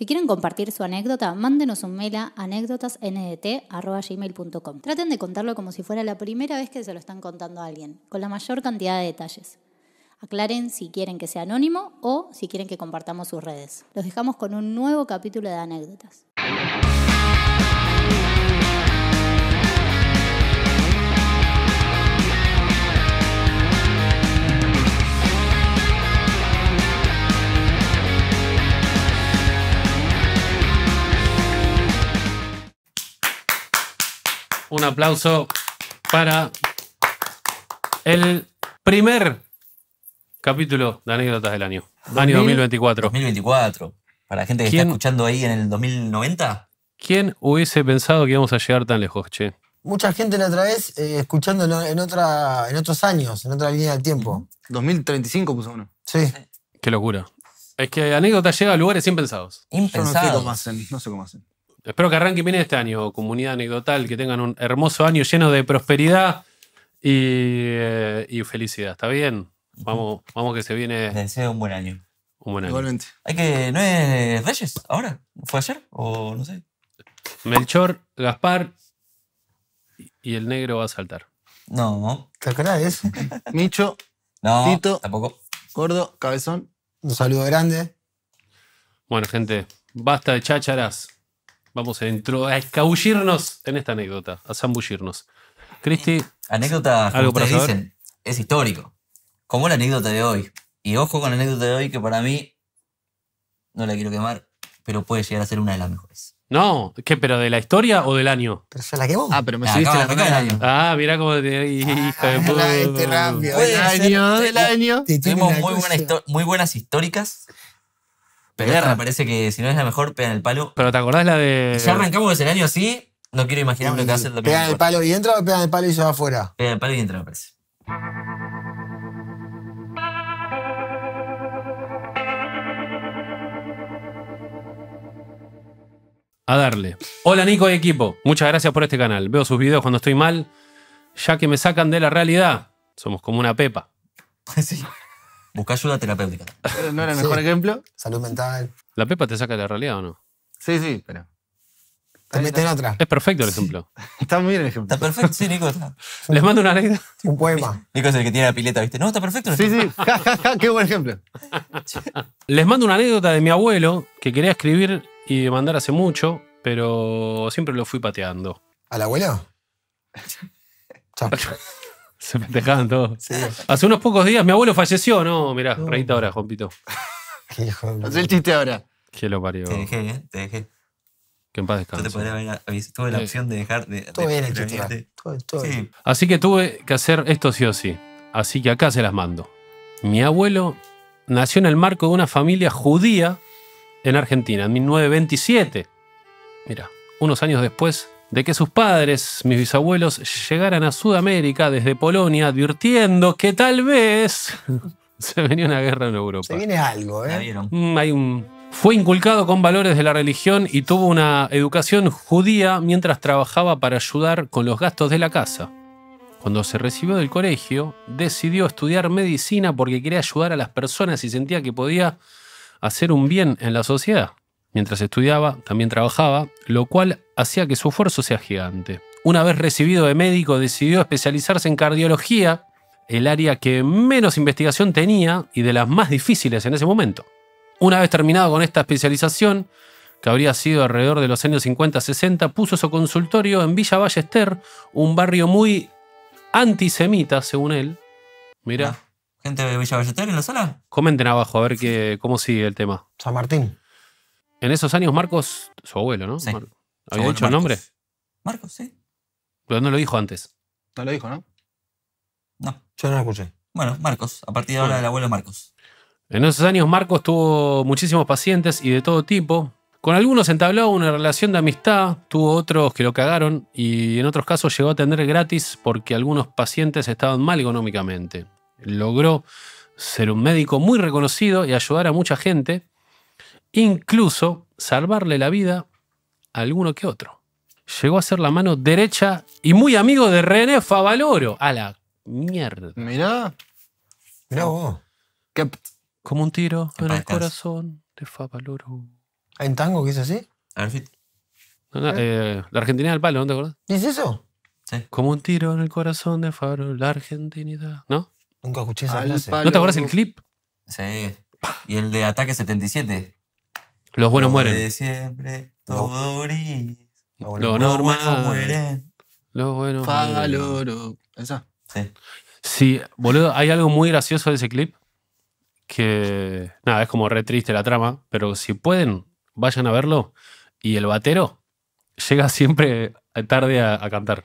Si quieren compartir su anécdota, mándenos un mail a anécdotasndt.com. Traten de contarlo como si fuera la primera vez que se lo están contando a alguien, con la mayor cantidad de detalles. Aclaren si quieren que sea anónimo o si quieren que compartamos sus redes. Los dejamos con un nuevo capítulo de anécdotas. Un aplauso para el primer capítulo de anécdotas del año. año 2024. 2024. Para la gente que está escuchando ahí en el 2090. ¿Quién hubiese pensado que íbamos a llegar tan lejos, che? Mucha gente la otra vez eh, escuchando en, otra, en otros años, en otra línea del tiempo. 2035 puso uno. Sí. Qué locura. Es que Anécdotas llega a lugares impensados. Impensados. no No sé cómo hacen. Espero que arranquen bien este año, comunidad anecdotal, que tengan un hermoso año lleno de prosperidad eh, y, felicidad. ¿Está bien? Vamos, vamos que se viene. Les deseo un buen año. Un buen año. Igualmente. Hay que, ¿No es Reyes ahora? ¿Fue ayer? ¿O no sé? Melchor, Gaspar y el negro va a saltar. No. ¿Te eso Micho. Tito, tampoco. Gordo, Cabezón. Un saludo grande. Bueno, gente, basta de chácharas. Vamos a, a escabullirnos en esta anécdota, a zambullirnos. Cristi. Anécdota, como ¿algo ustedes dicen, es histórico. Como la anécdota de hoy. Y ojo con la anécdota de hoy que para mí, no la quiero quemar, pero puede llegar a ser una de las mejores. No, ¿qué? ¿Pero de la historia o del año? Pero se la quemó. Ah, pero me Ah, subiste la de año. Ah, mira cómo te. Ah, hija de puta. Del año, del año. Tenemos muy, muy buenas históricas me parece que si no es la mejor, pega en el palo. Pero ¿te acordás la de.? Ya arrancamos el año así, no quiero imaginarme lo que hace el ¿Pega en el palo y entra o pega en el palo y se va afuera? Pega en el palo y entra, me parece. A darle. Hola Nico y equipo, muchas gracias por este canal. Veo sus videos cuando estoy mal, ya que me sacan de la realidad. Somos como una pepa. Sí. Busca ayuda terapéutica. ¿No era el mejor ejemplo? Salud mental. ¿La Pepa te saca de la realidad o no? Sí, sí, pero. Te meten otra. Es perfecto el ejemplo. Está muy bien el ejemplo. Está perfecto, sí, Nico. Les mando una anécdota. Un poema. Nico es el que tiene la pileta, ¿viste? No, está perfecto. Sí, sí, qué buen ejemplo. Les mando una anécdota de mi abuelo que quería escribir y mandar hace mucho, pero siempre lo fui pateando. la abuela? Chao. Se festejaban todos. Sí. Hace unos pocos días, mi abuelo falleció, ¿no? Mirá, no. ahora, Jompito. Qué Haz el chiste ahora. ¿Qué lo parió? Te dejé, ¿eh? Te dejé. Que en paz descanse. Tuve la opción de dejar. De, todo bien, el chiste. Todo, todo sí. Así que tuve que hacer esto sí o sí. Así que acá se las mando. Mi abuelo nació en el marco de una familia judía en Argentina, en 1927. Mira, unos años después de que sus padres, mis bisabuelos, llegaran a Sudamérica desde Polonia advirtiendo que tal vez se venía una guerra en Europa. Se viene algo, ¿eh? Mm, fue inculcado con valores de la religión y tuvo una educación judía mientras trabajaba para ayudar con los gastos de la casa. Cuando se recibió del colegio, decidió estudiar medicina porque quería ayudar a las personas y sentía que podía hacer un bien en la sociedad. Mientras estudiaba, también trabajaba, lo cual hacía que su esfuerzo sea gigante. Una vez recibido de médico, decidió especializarse en cardiología, el área que menos investigación tenía y de las más difíciles en ese momento. Una vez terminado con esta especialización, que habría sido alrededor de los años 50-60, puso su consultorio en Villa Ballester, un barrio muy antisemita, según él. Mira, ¿Gente de Villa Ballester en la sala? Comenten abajo a ver que, cómo sigue el tema. San Martín. En esos años, Marcos, su abuelo, ¿no? Sí. ¿Había dicho el nombre? Marcos, sí. Pero no lo dijo antes. No lo dijo, ¿no? No. Yo no lo escuché. Bueno, Marcos. A partir de ahora, el abuelo Marcos. En esos años, Marcos tuvo muchísimos pacientes y de todo tipo. Con algunos entabló una relación de amistad, tuvo otros que lo cagaron y en otros casos llegó a atender gratis porque algunos pacientes estaban mal económicamente. Logró ser un médico muy reconocido y ayudar a mucha gente, incluso salvarle la vida a alguno que otro. Llegó a ser la mano derecha y muy amigo de René Favaloro. A la mierda. Mirá. Mirá vos. Como un tiro en el corazón de Favaloro. En tango que es así? En no, ¿Eh? Eh, la Argentina del palo, ¿no te acuerdas? ¿Es eso? Sí. Como un tiro en el corazón de Favaloro, la Argentinidad, ¿no? Nunca escuché esa ¿No te acuerdas el clip? Sí. Y el de Ataque 77. Los buenos mueren. De siempre, Lo, normal. buenos mueren. Lo ¿Esa? Sí. Sí, boludo, hay algo muy gracioso de ese clip. Que. Nada, es como re triste la trama. Pero si pueden, vayan a verlo. Y el batero llega siempre tarde a, cantar.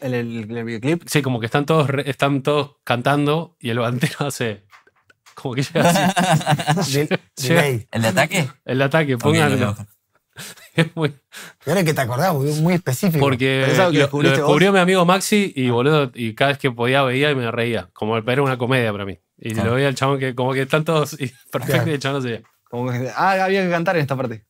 ¿El, videoclip? Sí, como que están todos, están todos cantando y el batero hace como que llega así. ¿El de ataque? El de ataque, pónganlo. Okay, es muy... que te acordás, muy específico. Porque lo, descubrió mi amigo Maxi y ah. boludo, y cada vez que podía veía y me reía. Como era una comedia para mí. Y lo veía el chabón que como que están todos perfectos perfecto y el chabón no se veía. Como que, ah, había que cantar en esta parte.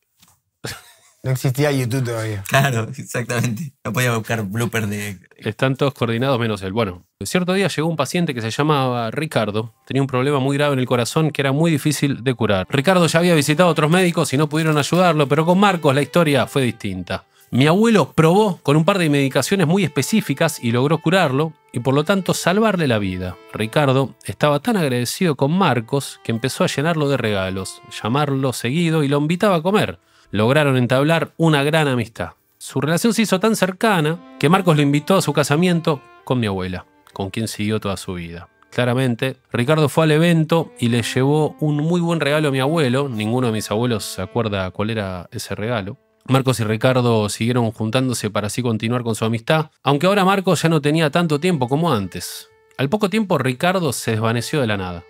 No existía YouTube todavía. Claro, exactamente. No podía buscar blooper de. Están todos coordinados menos él. Bueno, cierto día llegó un paciente que se llamaba Ricardo. Tenía un problema muy grave en el corazón que era muy difícil de curar. Ricardo ya había visitado a otros médicos y no pudieron ayudarlo, pero con Marcos la historia fue distinta. Mi abuelo probó con un par de medicaciones muy específicas y logró curarlo y por lo tanto salvarle la vida. Ricardo estaba tan agradecido con Marcos que empezó a llenarlo de regalos, llamarlo seguido y lo invitaba a comer lograron entablar una gran amistad. Su relación se hizo tan cercana que Marcos lo invitó a su casamiento con mi abuela, con quien siguió toda su vida. Claramente, Ricardo fue al evento y le llevó un muy buen regalo a mi abuelo. Ninguno de mis abuelos se acuerda cuál era ese regalo. Marcos y Ricardo siguieron juntándose para así continuar con su amistad, aunque ahora Marcos ya no tenía tanto tiempo como antes. Al poco tiempo Ricardo se desvaneció de la nada.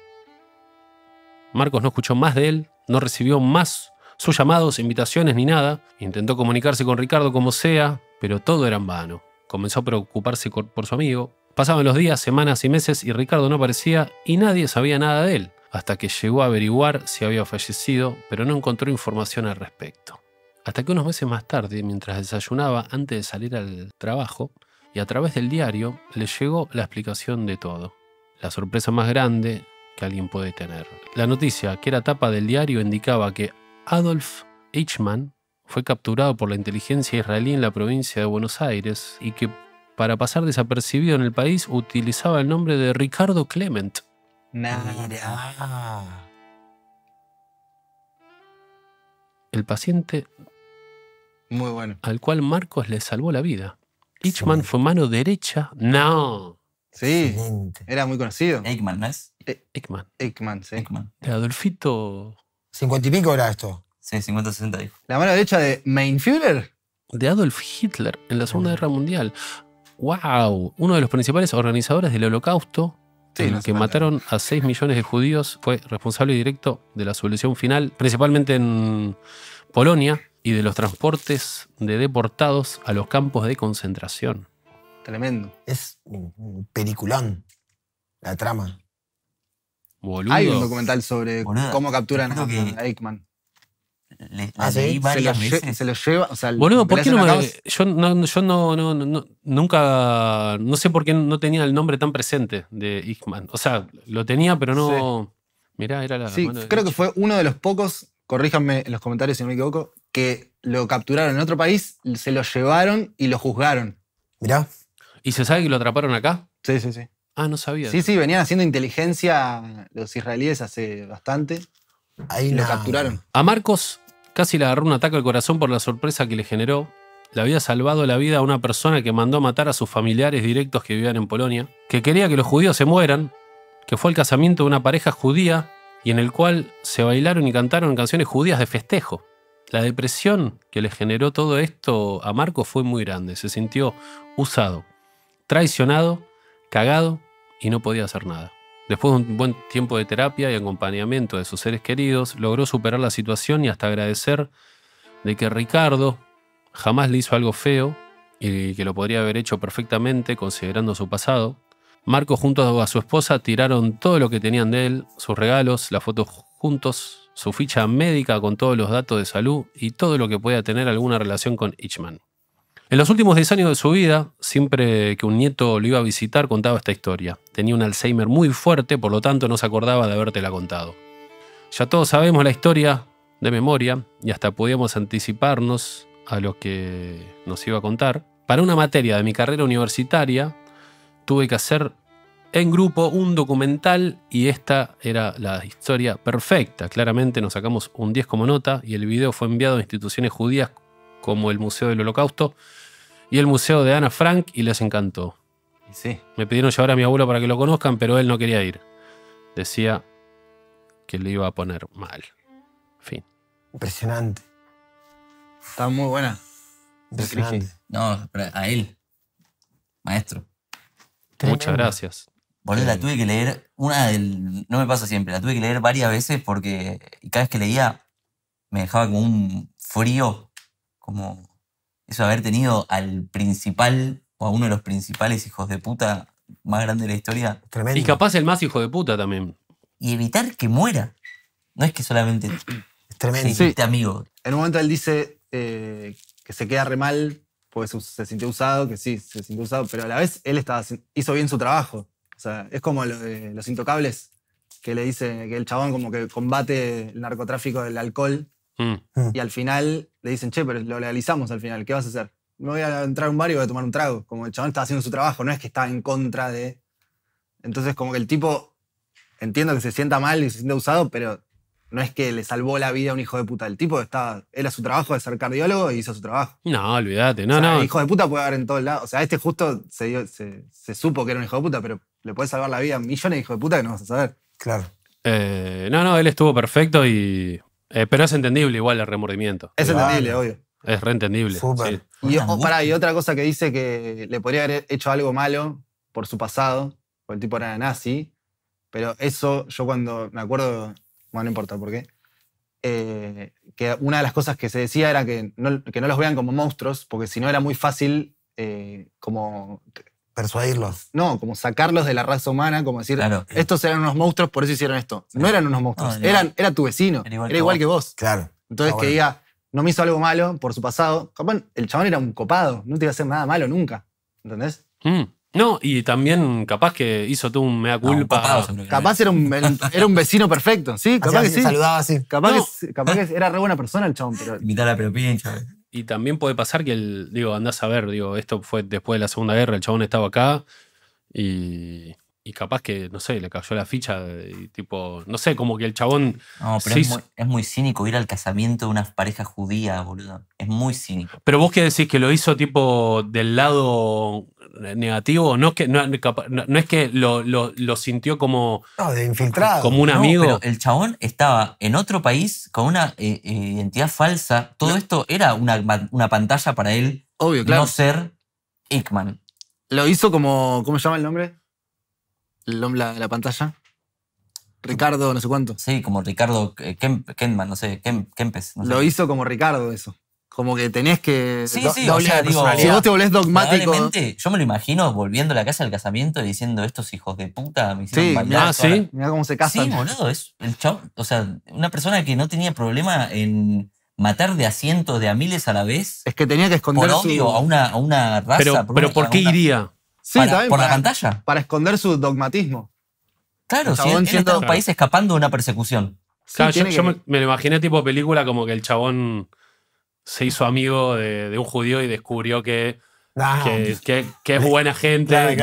Marcos no escuchó más de él, no recibió más sus llamados, invitaciones ni nada. Intentó comunicarse con Ricardo como sea, pero todo era en vano. Comenzó a preocuparse por su amigo. Pasaban los días, semanas y meses y Ricardo no aparecía y nadie sabía nada de él, hasta que llegó a averiguar si había fallecido, pero no encontró información al respecto. Hasta que unos meses más tarde, mientras desayunaba antes de salir al trabajo, y a través del diario le llegó la explicación de todo. La sorpresa más grande que alguien puede tener. La noticia, que era tapa del diario, indicaba que Adolf Eichmann fue capturado por la inteligencia israelí en la provincia de Buenos Aires y que, para pasar desapercibido en el país, utilizaba el nombre de Ricardo Clement. El paciente Muy bueno. al cual Marcos le salvó la vida. Eichmann fue mano derecha. No. Sí, era muy conocido. Eichmann ¿no es? Eh, Eichmann. Eichmann, sí. De Adolfito 50 y pico era esto. Sí, 50-60 La mano derecha de Mainfüller? De Adolf Hitler en la Segunda Guerra Mundial. ¡Wow! Uno de los principales organizadores del Holocausto, que mataron a 6 millones de judíos, fue responsable directo de la solución final, principalmente en Polonia, y de los transportes de deportados a los campos de concentración. Tremendo. Es un peliculón la trama. Hay un documental sobre cómo capturan a, Ickman ah, se, lo lleva. O ¿por qué no me.? Yo, no, nunca. No sé por qué no tenía el nombre tan presente de Ickman. O sea, lo tenía, pero no. Mirá, era la. Sí, creo que fue uno de los pocos, corríjanme en los comentarios si no me equivoco, que lo capturaron en otro país, se lo llevaron y lo juzgaron. Mirá. ¿Y se sabe que lo atraparon acá? Sí, sí, sí. Ah, no sabía. Sí, sí, venían haciendo inteligencia los israelíes hace bastante. Ahí lo capturaron. A Marcos casi le agarró un ataque al corazón por la sorpresa que le generó. Le había salvado la vida a una persona que mandó a matar a sus familiares directos que vivían en Polonia, que quería que los judíos se mueran, que fue el casamiento de una pareja judía y en el cual se bailaron y cantaron canciones judías de festejo. La depresión que le generó todo esto a Marcos fue muy grande. Se sintió usado, traicionado, cagado y no podía hacer nada. Después de un buen tiempo de terapia y acompañamiento de sus seres queridos, logró superar la situación y hasta agradecer de que Ricardo jamás le hizo algo feo y que lo podría haber hecho perfectamente considerando su pasado. Marco junto a su esposa tiraron todo lo que tenían de él, sus regalos, las fotos juntos, su ficha médica con todos los datos de salud y todo lo que pueda tener alguna relación con Ichman. En los últimos 10 años de su vida, siempre que un nieto lo iba a visitar, contaba esta historia. Tenía un Alzheimer muy fuerte, por lo tanto no se acordaba de la contado. Ya todos sabemos la historia de memoria y hasta podíamos anticiparnos a lo que nos iba a contar. Para una materia de mi carrera universitaria, tuve que hacer en grupo un documental y esta era la historia perfecta. Claramente nos sacamos un 10 como nota y el video fue enviado a instituciones judías como el Museo del Holocausto y el Museo de Ana Frank y les encantó. Me pidieron llevar a mi abuelo para que lo conozcan, pero él no quería ir. Decía que le iba a poner mal. Fin. Impresionante. Está muy buena. No, a él. Maestro. Muchas gracias. eso la eh, tuve que leer, una del. No me pasa siempre, la tuve que leer varias veces porque cada vez que leía me dejaba como un frío como eso haber tenido al principal o a uno de los principales hijos de puta más grande de la historia. Y capaz el más hijo de puta también. Y evitar que muera. No es que solamente. Es tremendo. Este amigo. En un momento él dice eh, que se queda re mal pues se, sintió usado, que sí, se sintió usado, pero a la vez él estaba, hizo bien su trabajo. O sea, es como los intocables, que le dice que el chabón como que combate el narcotráfico del alcohol Mm. Ah. Y al final le dicen, che, pero lo legalizamos al final, ¿qué vas a hacer? Me voy a entrar a un bar y voy a tomar un trago. Como el chabón estaba haciendo su trabajo, no es que está en contra de. Entonces, como que el tipo, entiendo que se sienta mal y se siente usado, pero no es que le salvó la vida a un hijo de puta. El tipo estaba, era su trabajo de ser cardiólogo y hizo su trabajo. No, olvídate, no, no. Hijo de puta puede haber en todos lado, O sea, este justo se, supo que era un hijo de puta, pero le puede salvar la vida a millones de hijos de puta que no vas a saber. Claro. Eh, no, no, él estuvo perfecto y eh, pero es entendible igual el remordimiento. Es entendible, obvio. Es reentendible. Y, y otra cosa que dice que le podría haber hecho algo malo por su pasado, porque el tipo era nazi, pero eso yo cuando me acuerdo, bueno, no importa por qué, eh, que una de las cosas que se decía era que no, los vean como monstruos, porque si no era muy fácil eh, como persuadirlos. No, como sacarlos de la raza humana, como decir, estos eran unos monstruos, por eso hicieron esto. No eran unos monstruos, eran, era tu vecino, era igual, que, vos. Claro. Entonces que diga, no me hizo algo malo por su pasado. Capaz el chabón era un copado, no te iba a hacer nada malo nunca. ¿Entendés? Mm. No, y también capaz que hizo tú un mea culpa. capaz era un, vecino perfecto, ¿sí? Capaz que sí. Saludaba así. Capaz, que, capaz era re buena persona el chabón, pero. Invitar a la y también puede pasar que el, digo, andás a ver, digo, esto fue después de la Segunda Guerra, el chabón estaba acá y, capaz que, no sé, le cayó la ficha y tipo, no sé, como que el chabón... No, pero es, muy, cínico ir al casamiento de una pareja judía, boludo. Es muy cínico. Pero vos qué decís que lo hizo tipo del lado negativo, no es que, no, es que lo, sintió como. Como un amigo. pero el chabón estaba en otro país con una eh, eh, identidad falsa. Todo esto era una, una, pantalla para él. No ser Ickman. Lo hizo como. ¿Cómo se llama el nombre? La, la pantalla. Ricardo, no sé cuánto. Sí, como Ricardo eh, Kenman, no sé, Kempes. Lo hizo como Ricardo, eso. Como que tenés que. Sí, sí, digo, si vos te volvés dogmático. Yo me lo imagino volviendo a la casa del casamiento y diciendo estos hijos de puta me hicieron sí, ah, sí. Mirá cómo se casan. Sí, boludo. Es el o sea, una persona que no tenía problema en matar de a cientos, de a miles a la vez. Es que tenía que esconder por odio su... a, una, a una raza. Pero, por, pero ¿por qué iría? Sí, también, por la pantalla. Para esconder su dogmatismo. Claro, si siendo... en un país escapando de una persecución. yo, me, me lo imaginé tipo película como que el chabón se hizo amigo de, un judío y descubrió que, que, es buena gente.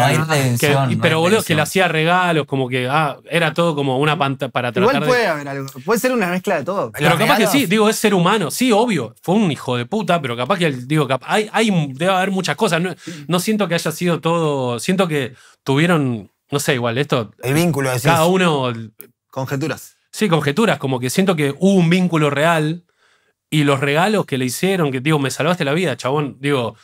pero boludo, que le hacía regalos, como que ah, era todo como una pantalla para Igual puede haber algo, puede ser una mezcla de todo. Pero capaz que sí, digo, es ser humano. Sí, obvio, fue un hijo de puta, pero capaz que, digo, hay, hay, debe haber muchas cosas. No, no siento que haya sido todo, siento que tuvieron no sé, igual, esto. El vínculo, decís. Cada uno. Conjeturas. Sí, conjeturas, como que siento que hubo un vínculo real y los regalos que le hicieron, que digo, me salvaste la vida, chabón, digo,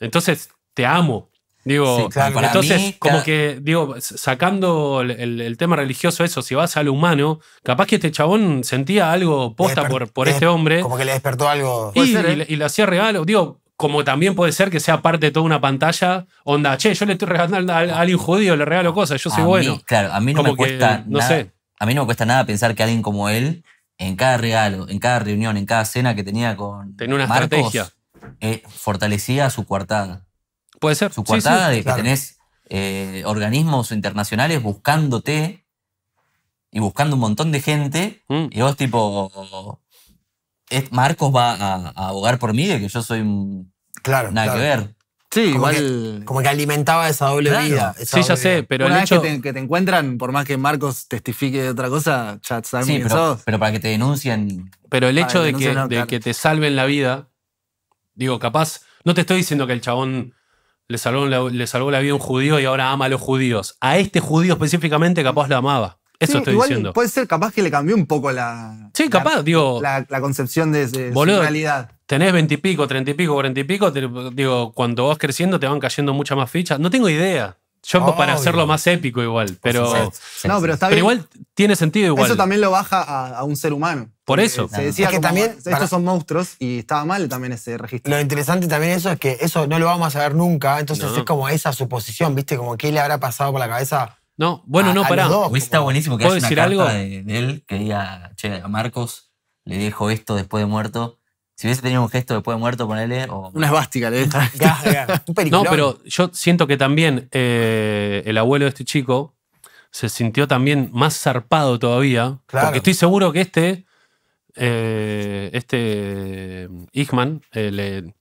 entonces te amo. Digo, entonces, como que, digo, sacando el, tema religioso, eso, si vas al humano, capaz que este chabón sentía algo posta por, por este hombre. Como que le despertó algo. Y, ¿eh? y, le hacía regalos Digo, como también puede ser que sea parte de toda una pantalla, onda, che, yo le estoy regalando a, alguien judío, le regalo cosas, yo soy bueno. Mí, claro, a mí no me cuesta sé. A mí no me cuesta nada pensar que alguien como él en cada regalo, en cada reunión, en cada cena que tenía con. una Marcos, eh, fortalecía su coartada. Puede ser. Su coartada de que tenés eh, organismos internacionales buscándote y buscando un montón de gente. Mm. Y vos, tipo. Marcos va a, abogar por mí de que yo soy Claro. Nada que ver. Sí, como igual. Que, como que alimentaba esa doble vida. sí, ya sé, pero Una el vez hecho... que, te, encuentran, por más que Marcos testifique de otra cosa, chats, sabes sí, pero, para que te denuncien. Pero el hecho de, que, que te salven la vida, digo, capaz, no te estoy diciendo que el chabón le salvó, le salvó la vida a un judío y ahora ama a los judíos. A este judío específicamente capaz lo amaba. Eso estoy diciendo. Puede ser capaz que le cambió un poco la. capaz, La, concepción de, realidad. Tenés veintipico, treinta y pico, cuarenta y pico, digo, cuando vas creciendo te van cayendo muchas más fichas. No tengo idea. Yo para hacerlo más épico igual, pero. No, pero Pero igual tiene sentido igual. Eso también lo baja a, un ser humano. Por eso. Se decía que también. Estos son monstruos y estaba mal también ese registro. Lo interesante también eso es que eso no lo vamos a ver nunca. Entonces es como esa suposición, ¿viste? Como que le habrá pasado por la cabeza no, bueno, ah, no, pará. Pues está buenísimo que haya una decir algo? De, él que diga, che, a Marcos le dejo esto después de muerto. Si hubiese tenido un gesto después de muerto, ponele. Una esvástica, le dejo. no, pero yo siento que también eh, el abuelo de este chico se sintió también más zarpado todavía. Claro. Porque estoy seguro que este. Eh, este eh, Ichman, el,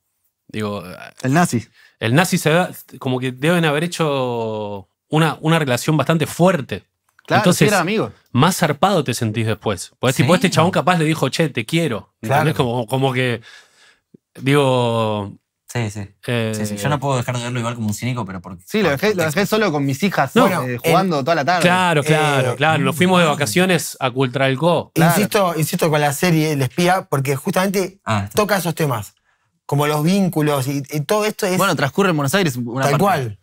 digo. El nazi. El nazi se da, como que deben haber hecho una, relación bastante fuerte. Claro, Entonces, más zarpado te sentís después. Porque tipo, este chabón capaz le dijo, che, te quiero. Claro. Como, como que, digo, Sí sí. sí, sí. Eh, Yo no puedo dejar de verlo igual como un cínico, pero porque. Sí, lo dejé, solo con mis hijas eh, jugando toda la tarde. Claro, claro, eh, claro. Nos fuimos de mm. vacaciones a Cultralco. Claro. Insisto, insisto con la serie El Espía, porque justamente ah, toca esos temas. Como los vínculos y, todo esto es. Bueno, transcurre en Buenos Aires una Tal cual.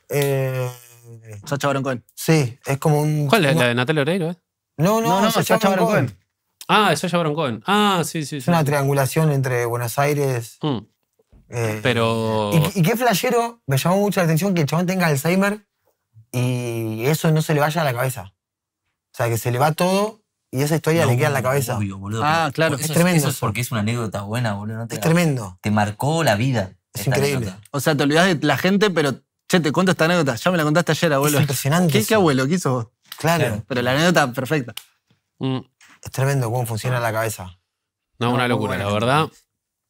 Sacha Baron Sí, es como un. ¿Cuál es? ¿La de Natalia Oreiro? Eh? No, no, no, ah, es Sacha, Baron, Cohen. Ah, Sacha Baron Cohen. Ah, sí, sí. Es una triangulación entre Buenos Aires. Mm. Eh, pero. Y, qué flashero, me llamó mucho la atención que el chabón tenga Alzheimer y eso no se le vaya a la cabeza. O sea, que se le va todo y esa historia le queda en la cabeza. Obvio, boludo. Ah, claro. es, tremendo. Eso es porque es una anécdota buena, boludo. es tremendo. Te marcó la vida. Es increíble. O sea, te olvidas de la gente, pero Che, te cuento esta anécdota. Ya me la contaste ayer, abuelo. Es impresionante. ¿Qué, qué abuelo? ¿Qué hizo vos? Claro. Pero la anécdota perfecta. Mm. Es tremendo cómo funciona la cabeza. No, una locura, la verdad.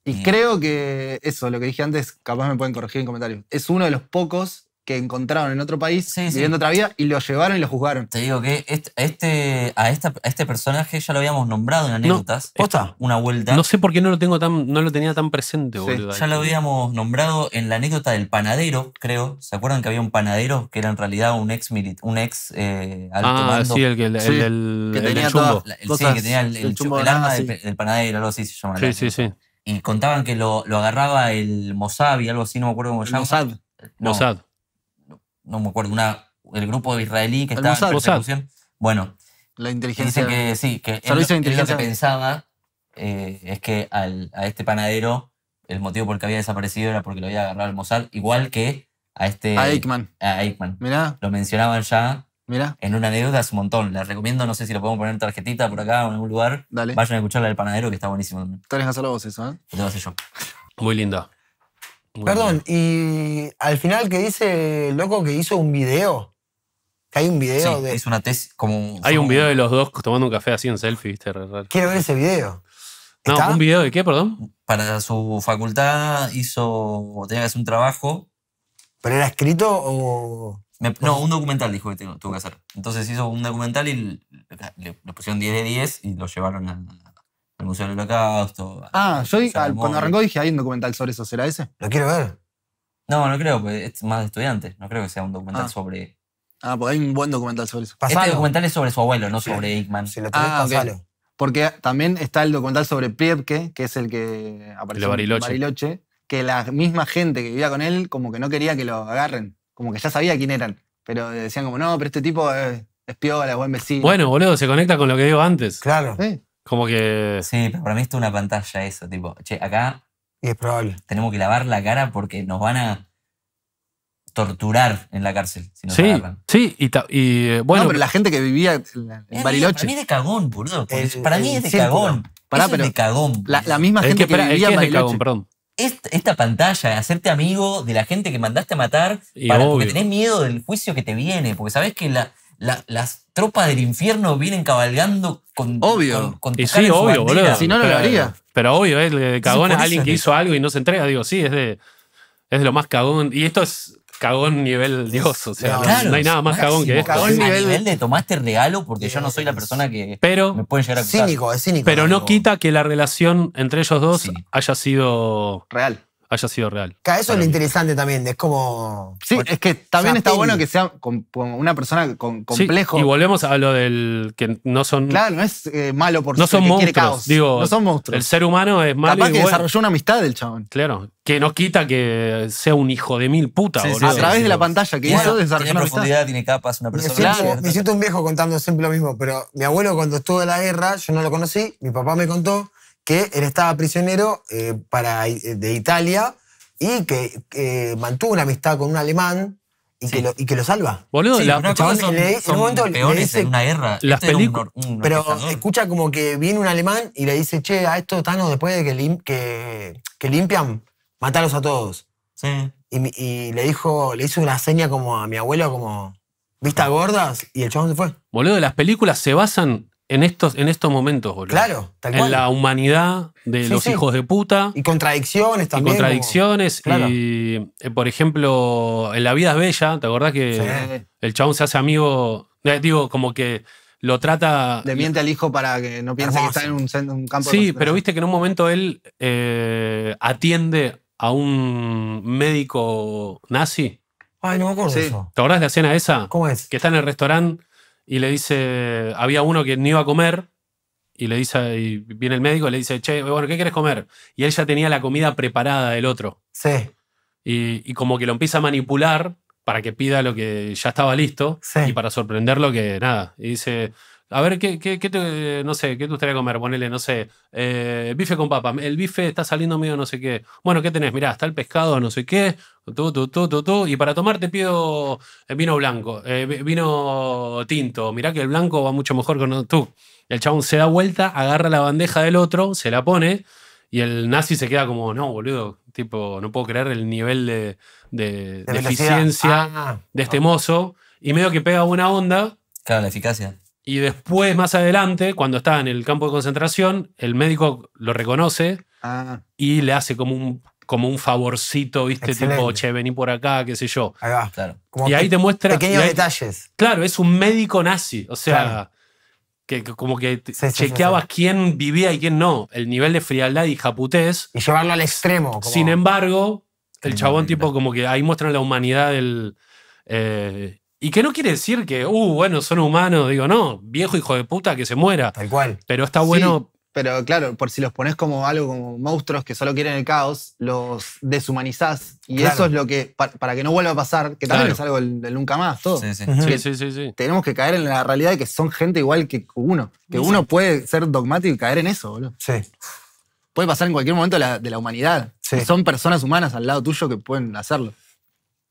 Y mm. creo que eso, lo que dije antes, capaz me pueden corregir en comentarios. Es uno de los pocos que encontraron en otro país viviendo otra vida y lo llevaron y lo juzgaron. Te digo que este, a, esta, este personaje ya lo habíamos nombrado en anécdotas. No, Una vuelta. No sé por qué no lo, tengo tan, no lo tenía tan presente, Ya lo habíamos nombrado en la anécdota del panadero, creo. ¿Se acuerdan que había un panadero que era en realidad un ex un ex eh, ah, Sí, el que, el, tenía el chumbo. el, que tenía el, arma del, panadero, algo así se llama. Sí, sí, sí. Y contaban que lo, agarraba el Mossad y algo así, no me acuerdo cómo se llama. Mossad. Mossad no me acuerdo, una, el grupo israelí que está en persecución. Bueno, la inteligencia. dice que sí, que él, inteligencia pensaba eh, es que a este panadero el motivo por el que había desaparecido era porque lo había agarrado el Mossad, igual que a este. A Eichmann. A Lo mencionaban ya. En una deuda hace un montón. Les recomiendo, no sé si lo podemos poner en tarjetita por acá o en algún lugar. Vayan a escucharla del panadero que está buenísimo también. la eso, ¿eh? yo. Muy linda. Perdón, y al final que dice loco que hizo un video. Que hay un video sí, de. Es una tesis como. Hay un video de los dos tomando un café así en selfie, viste, Quiero ver ese video. No, ¿un video de qué, perdón? Para su facultad hizo. tenía que hacer un trabajo. ¿Pero era escrito o.? no, un documental dijo que tuvo que hacer. Entonces hizo un documental y le, pusieron 10 de 10 y lo llevaron a, Museo Holocausto. Ah, yo ah, cuando arrancó dije, hay un documental sobre eso, ¿será ese? Lo quiero ver. No, no creo, porque es más de estudiantes. No creo que sea un documental ah. sobre. Ah, pues hay un buen documental sobre eso. Este documental es sobre su abuelo, no sobre Ickman. Se lo Ah, Porque también está el documental sobre Priebke, que es el que apareció en Bariloche. que la misma gente que vivía con él como que no quería que lo agarren, como que ya sabía quién eran, pero decían como, no, pero este tipo es, es buen vecino. Bueno, boludo, se conecta con lo que digo antes. Claro. Como que. Sí, pero para mí esto es una pantalla, eso, tipo, che, acá. Es probable. Tenemos que lavar la cara porque nos van a torturar en la cárcel. Si nos sí, agarran. sí, y, eh, bueno. pero la gente que vivía en Bariloche. Para mí es de cagón, boludo. para mí es de cagón. para pero es de cagón. La, la misma gente que, vivía en Bariloche. Cagón, perdón. Esta, pantalla, hacerte amigo de la gente que mandaste a matar y para, porque tenés miedo del juicio que te viene, porque sabés que la, las tropas del infierno vienen cabalgando con. Obvio. y sí, obvio, boludo. Si no, no lo haría. Pero obvio, es cagón es alguien que hizo algo y no se entrega. Digo, sí, es de, es de lo más cagón. Y esto es cagón nivel Dios. O sea, no, hay nada más cagón que esto. Cagón nivel, de tomaste regalo porque yo no soy la persona que pero, me puede llegar a Cínico, es cínico. Pero no quita que la relación entre ellos dos haya sido. Real haya sido real. eso es lo interesante también, es como... Sí, es que también está bueno que sea con, una persona con, complejo. y volvemos a lo del que no son... Claro, no es eh, malo por no son monstruos, Digo, no son monstruos. El ser humano es malo Capaz que desarrolló una amistad del chabón. Claro, que no quita que sea un hijo de mil putas, A través de la pantalla que hizo desarrolló Tiene profundidad, tiene capas, una persona... claro. me siento un viejo contando siempre lo mismo, pero mi abuelo cuando estuvo en la guerra, yo no lo conocí, mi papá me contó que él estaba prisionero eh, para, eh, de Italia y que eh, mantuvo una amistad con un alemán y, que, lo, y que lo salva. Boludo, sí, le, una guerra. Este pero escucha como que viene un alemán y le dice, che, a esto Tano, después de que, que, que, limpian, matalos a todos. Sí. Y, le dijo, le hizo una seña como a mi abuelo, como, vistas gordas? Y el chabón se fue. Boludo, las películas se basan en estos, en estos momentos, boludo. Claro, En la humanidad de los hijos de puta. Y contradicciones también. Y contradicciones. Eh, y, por ejemplo, en La vida es bella, ¿te acordás que el chabón se hace amigo? Eh, digo, como que lo trata... Le miente al hijo para que no piense que está en un, un campo. Sí, pero viste que en un momento él eh, atiende a un médico nazi. Ay, no me acuerdo de eso. ¿Te acordás de la escena esa? ¿Cómo es? Que está en el restaurante y le dice, había uno que no iba a comer, y le dice, y viene el médico y le dice, che, bueno, ¿qué quieres comer? Y él ya tenía la comida preparada del otro. Sí. Y, y como que lo empieza a manipular para que pida lo que ya estaba listo y para sorprenderlo que nada. Y dice, a ver, ¿qué, qué, te, no sé, ¿qué te gustaría comer? Ponele, no sé, eh, bife con papa. El bife está saliendo medio no sé qué. Bueno, ¿qué tenés? Mirá, está el pescado, no sé qué. Tú, tú, tú, Y para tomar te pido eh, vino blanco, eh, vino tinto. Mirá que el blanco va mucho mejor con tú. El chabón se da vuelta, agarra la bandeja del otro, se la pone. Y el nazi se queda como, no, boludo, tipo, no puedo creer el nivel de, eficiencia ah. de este mozo. Y medio que pega una onda. Claro, la eficacia. Y después, más adelante, cuando está en el campo de concentración, el médico lo reconoce ah. y le hace como un, como un favorcito, ¿viste? Tipo, che, vení por acá, qué sé yo. Ahí va, claro. y ahí te muestra. Pequeños detalles. Claro, es un médico nazi. O sea, que, como que chequeaba quién vivía y quién no. El nivel de frialdad y japutés. Y llevarlo al extremo. Sin embargo, el chabón, tipo, como que ahí muestran la humanidad del. Eh, y que no quiere decir que, uh, bueno, son humanos, digo, no, viejo hijo de puta que se muera. Tal cual. Pero está bueno. pero claro, por si los pones como algo como monstruos que solo quieren el caos, los deshumanizás. Y eso es lo que, para, que no vuelva a pasar, que también es algo del, nunca más, todo. Sí sí. sí sí. Tenemos que caer en la realidad de que son gente igual que uno. Que uno puede ser dogmático y caer en eso, boludo. Sí puede pasar en cualquier momento de la, de la humanidad. Sí. Son personas humanas al lado tuyo que pueden hacerlo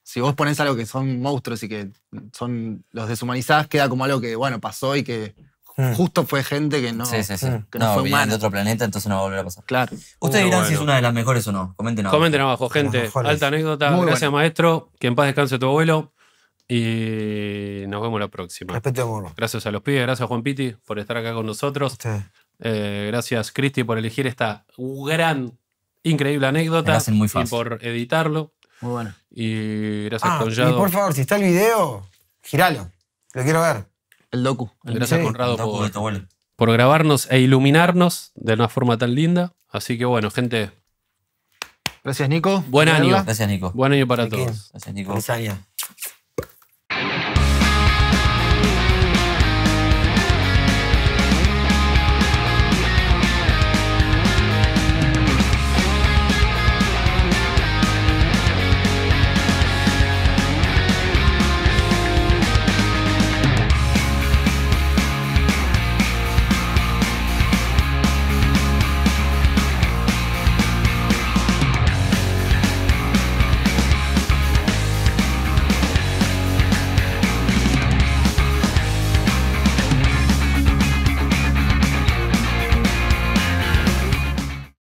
si vos ponés algo que son monstruos y que son los deshumanizados, queda como algo que, bueno, pasó y que hmm. justo fue gente que no, hmm. no, fue humana. de otro planeta, entonces no va a volver a pasar. Claro. Ustedes dirán si es una de las mejores o no. Comenten abajo. Comenten abajo, gente. Alta anécdota. Gracias, maestro. Que en paz descanse tu abuelo. Y nos vemos la próxima. Gracias a los pibes, gracias a Juan Piti por estar acá con nosotros. Eh, gracias, Cristi, por elegir esta gran, increíble anécdota. Muy fácil. Y por editarlo. Muy bueno. Y gracias ah, Conrado. Y por favor, si está el video, giralo. Lo quiero ver. El docu. gracias Conrado por, grabarnos e iluminarnos de una forma tan linda. Así que bueno, gente. Gracias, Nico. Buen año. Gracias, Nico. Buen año para todos. Gracias, Nico. Gracias, Nico.